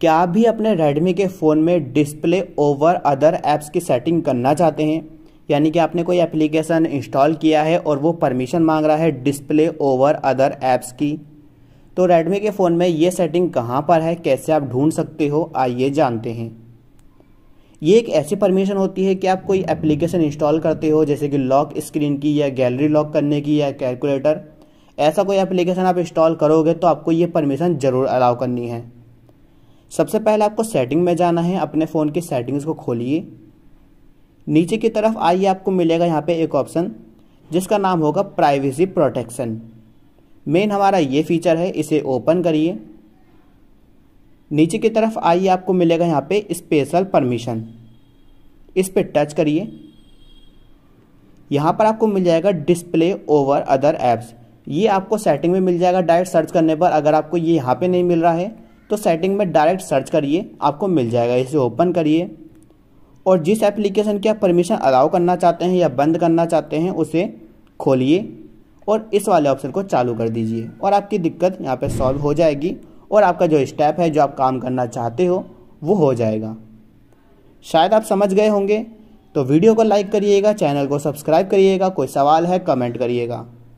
क्या आप भी अपने रेडमी के फ़ोन में डिस्प्ले ओवर अदर ऐप्स की सेटिंग करना चाहते हैं यानी कि आपने कोई एप्लीकेशन इंस्टॉल किया है और वो परमिशन मांग रहा है डिस्प्ले ओवर अदर ऐप्स की तो रेडमी के फ़ोन में ये सेटिंग कहाँ पर है कैसे आप ढूंढ सकते हो आइए जानते हैं ये एक ऐसी परमिशन होती है कि आप कोई एप्लीकेशन इंस्टॉल करते हो जैसे कि लॉक स्क्रीन की या गैलरी लॉक करने की या कैलकुलेटर ऐसा कोई एप्लीकेशन आप इंस्टॉल करोगे तो आपको ये परमिशन ज़रूर अलाउ करनी है सबसे पहले आपको सेटिंग में जाना है अपने फ़ोन की सेटिंग्स को खोलिए नीचे की तरफ आइए आपको मिलेगा यहाँ पे एक ऑप्शन जिसका नाम होगा प्राइवेसी प्रोटेक्शन मेन हमारा ये फीचर है इसे ओपन करिए नीचे की तरफ आइए आपको मिलेगा यहाँ पे स्पेशल परमिशन इस पर टच करिए यहाँ पर आपको मिल जाएगा डिस्प्ले ओवर अदर एप्स ये आपको सेटिंग में मिल जाएगा डायरेक्ट सर्च करने पर अगर आपको ये यहाँ पे नहीं मिल रहा है तो सेटिंग में डायरेक्ट सर्च करिए आपको मिल जाएगा इसे ओपन करिए और जिस एप्लीकेशन की आप परमिशन अलाउ करना चाहते हैं या बंद करना चाहते हैं उसे खोलिए और इस वाले ऑप्शन को चालू कर दीजिए और आपकी दिक्कत यहाँ पे सॉल्व हो जाएगी और आपका जो स्टेप है जो आप काम करना चाहते हो वो हो जाएगा शायद आप समझ गए होंगे तो वीडियो को लाइक करिएगा चैनल को सब्सक्राइब करिएगा कोई सवाल है कमेंट करिएगा